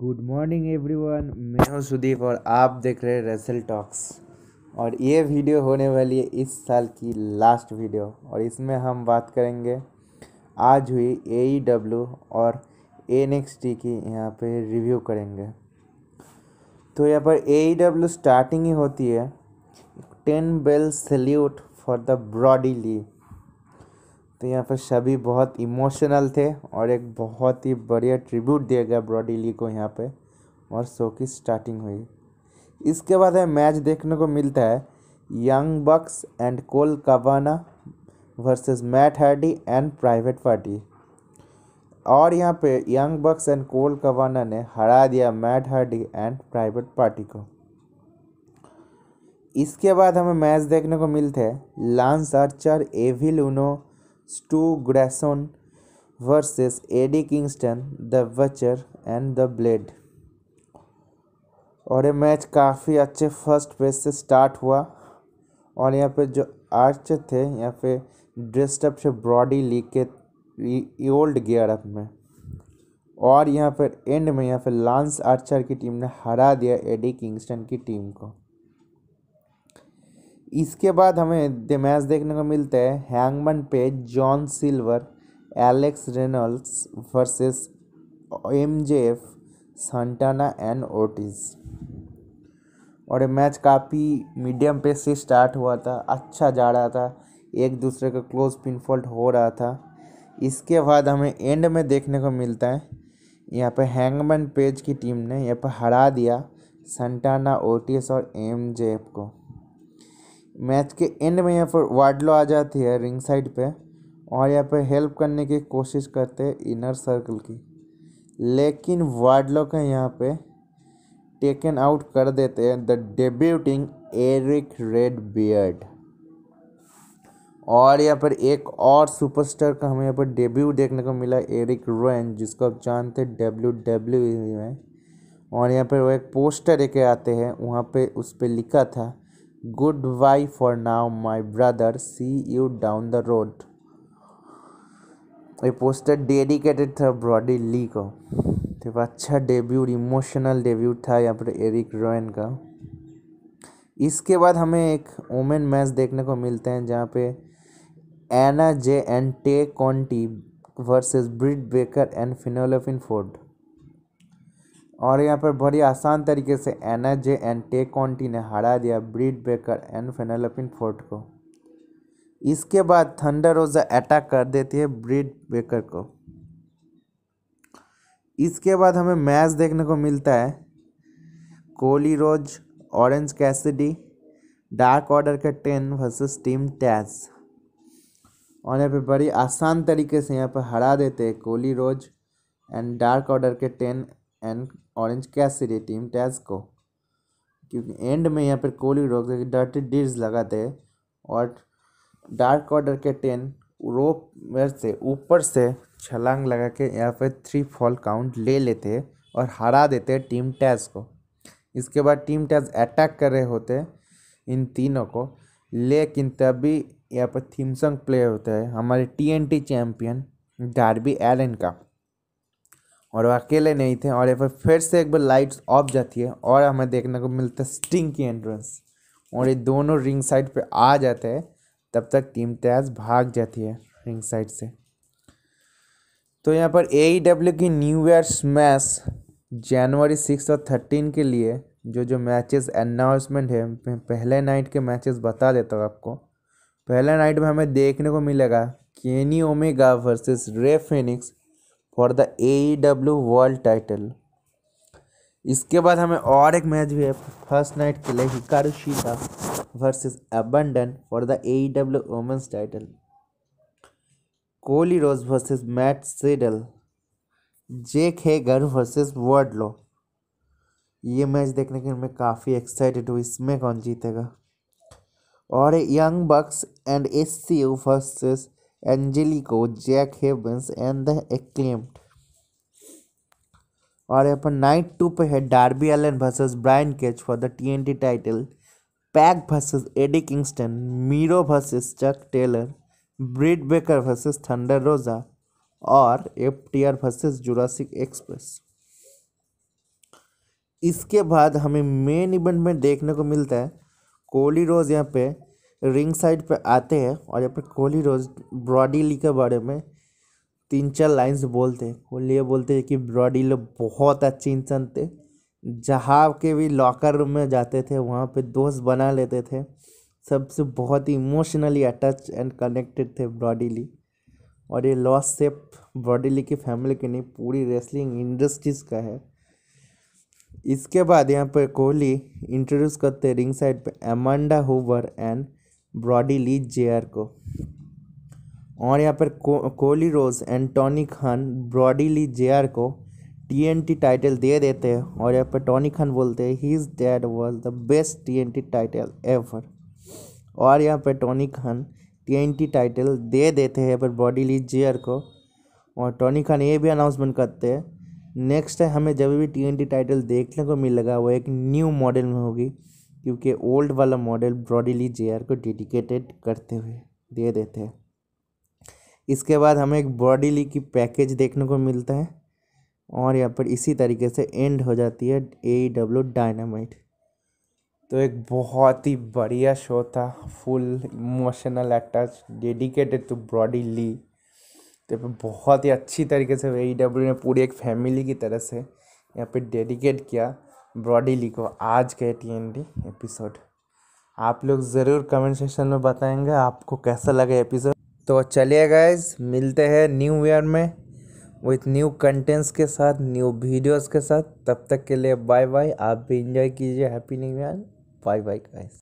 Good morning everyone मैं हूं सुदीप और आप देख रहे हैं रेसल टॉक्स और ये वीडियो होने वाली है इस साल की लास्ट वीडियो और इसमें हम बात करेंगे आज हुई ए डब्ल्यू e और एन एक्स टी की यहाँ पे रिव्यू करेंगे तो यहाँ पर ए डब्ल्यू स्टार्टिंग ही होती है ten bell salute for the Brodie Lee तो यहाँ पर सभी बहुत इमोशनल थे और एक बहुत ही बढ़िया ट्रिब्यूट दिया गया ली को यहाँ पे और शो की स्टार्टिंग हुई इसके बाद है मैच देखने को मिलता है young Bucks and Colt Cabana versus Matt Hardy and Private Party और यहाँ पे यंग बक्स एंड कोल कवाना ने हरा दिया Matt Hardy and Private Party को इसके बाद हमें मैच देखने को मिलते हैं Lance Archer Evil Uno Stu Grayson versus Eddie Kingston, The Butcher and The Blade. और ये मैच काफ़ी अच्छे फर्स्ट पेज से स्टार्ट हुआ और यहाँ पे जो आर्च थे यहाँ पे ड्रेस्टअप से ब्रॉडी लीग के ओल्ड गियर अप में और यहाँ पर एंड में यहाँ पे लांस आर्चर की टीम ने हरा दिया एडी किंगस्टन की टीम को इसके बाद हमें दे मैच देखने को मिलते हैं हैंगमन पे John Silver Alex Reynolds versus M J F Santana and Ortiz और ये मैच काफ़ी मीडियम पेस से स्टार्ट हुआ था अच्छा जा रहा था एक दूसरे का क्लोज पिनफॉल्ट हो रहा था इसके बाद हमें एंड में देखने को मिलता है यहाँ पे हैंगमन पेज की टीम ने यहाँ पर हरा दिया संटाना ओटीएस और एम को मैच के एंड में यहाँ पर वार्डलो आ जाती है रिंग साइड पे और यहाँ पर हेल्प करने की कोशिश करते हैं इनर सर्कल की लेकिन वार्डलो का यहाँ पे टेकन आउट कर देते हैं the debuting Erick Redbeard और यहाँ पर एक और सुपरस्टार का हमें यहाँ पर डेब्यू देखने को मिला एरिक रोएन जिसको आप जानते हैं डब्ल्यू डब्ल्यू में और यहाँ पर वो एक पोस्टर लेके आते हैं वहाँ पे उस पर लिखा था bye for now my brother see you down the road ये पोस्टर डेडिकेटेड था ब्रॉडी ली को तो अच्छा डेब्यू इमोशनल डेब्यू था यहाँ पर एरिक रोयन का इसके बाद हमें एक वोमेन मैच देखने को मिलते हैं जहाँ पे एना Jay and Tay Conti versus Britt Baker and Penelope Ford और यहाँ पर बड़ी आसान तरीके से एना जे एंड कॉन्टी ने हरा दिया Britt Baker and Penelope Ford को इसके बाद थंडर रोजा अटैक कर देती है ब्रिड बेकर को इसके बाद हमें मैच देखने को मिलता है Cody Rhodes Orange Cassidy Dark Order के टेन वर्सेस टीम टैस और यहाँ पे बड़ी आसान तरीके से यहाँ पर हरा देते हैं Cody Rhodes and Dark Order के Ten and Orange Cassidy team को क्योंकि एंड में यहाँ पर कोहली रोक डर्टी डील्स लगाते और डार्क ऑर्डर के टेन रोप में से ऊपर से छलांग लगा के यहाँ पर थ्री फॉल काउंट ले लेते और हरा देते टीम टैस को इसके बाद टीम टैस अटैक कर रहे होते इन तीनों को लेकिन तभी यहाँ पर थीमसंग प्लेयर होता है हमारे T N T champion Darby Allin का और वह अकेले नहीं थे और फिर फिर से एक बार लाइट्स ऑफ जाती है और हमें देखने को मिलता है स्टिंग की एंट्रेंस और ये दोनों रिंग साइड पे आ जाते हैं तब तक टीम टैज भाग जाती है रिंग साइड से तो यहाँ पर ए डब्ल्यू e की न्यू ईयर मैच जनवरी सिक्स और थर्टीन के लिए जो जो मैचेस अनाउंसमेंट है पहले नाइट के मैचेस बता देता हूँ आपको पहले नाइट में हमें देखने को मिलेगा Kenny Omega versus Rey Fenix for the A W world title इसके बाद हमें और एक मैच भी है फर्स्ट नाइट के लिए Hikaru Shida versus Abadon for the A W women's title Cody Rhodes versus Matt Sydal Jake Hager versus लो ये मैच देखने के लिए मैं काफ़ी एक्साइटेड हूँ इसमें कौन जीतेगा और Young Bucks and S C U versus Angelico Jack Evans and the Acclaimed और यहाँ पर नाइट टू पे है Darby Allin versus Brian Cage for the TNT title PAC versus Eddie Kingston Miro versus Chuck Taylor Britt Baker versus Thunder Rosa और F T R versus Jurassic Express इसके बाद हमें main event में देखने को मिलता है कोहली रोज यहाँ पे रिंग साइड पे आते हैं और यहाँ पे कोहली रोज ब्रॉडिली के बारे में तीन चार लाइंस बोलते हैं कोहली ये बोलते हैं कि ब्रॉडी लोग बहुत अच्छे इंसान थे जहाँ के भी लॉकर रूम में जाते थे वहाँ पे दोस्त बना लेते थे सबसे बहुत ही इमोशनली अटैच एंड कनेक्टेड थे ली और ये लॉस सिर्फ ली की फैमिली की नहीं पूरी रेसलिंग इंडस्ट्रीज़ का है इसके बाद यहाँ पर कोहली इंट्रोड्यूस करते रिंग साइड पर Amanda Huber and Brodie Lee's Jr को और यहाँ पर Cody Rhodes and Tony Khan Brodie Lee Jr को टी टाइटल दे देते हैं और यहाँ पर टॉनी खान बोलते हैं his dad was the best T title ever और यहाँ पर टॉनी खान टी टाइटल दे देते हैं पर ब्रॉडी ली जेयर को और टॉनी खान ये भी अनाउंसमेंट करते हैं नेक्स्ट है हमें जब भी टी टाइटल देखने को मिलेगा वो एक न्यू मॉडल में होगी क्योंकि ओल्ड वाला मॉडल ब्रॉडली जे को डेडिकेटेड करते हुए दे देते हैं इसके बाद हमें एक ब्रॉडली की पैकेज देखने को मिलता है और यहाँ पर इसी तरीके से एंड हो जाती है ए डब्ल्यू डायनामाइट तो एक बहुत ही बढ़िया शो था full emotional actors dedicated to Brodie Lee तो बहुत ही अच्छी तरीके से ए डब्ल्यू e ने पूरी एक फैमिली की तरह से यहाँ पे डेडिकेट किया बॉडी लिखो आज के टी एन डी एपिसोड आप लोग ज़रूर कमेंट सेक्शन में बताएंगे आपको कैसा लगा एपिसोड तो चलिए गाइज मिलते हैं न्यू ईयर में विथ न्यू कंटेंट्स के साथ न्यू वीडियोस के साथ तब तक के लिए बाय बाय आप भी इंजॉय कीजिए happy new year bye bye guys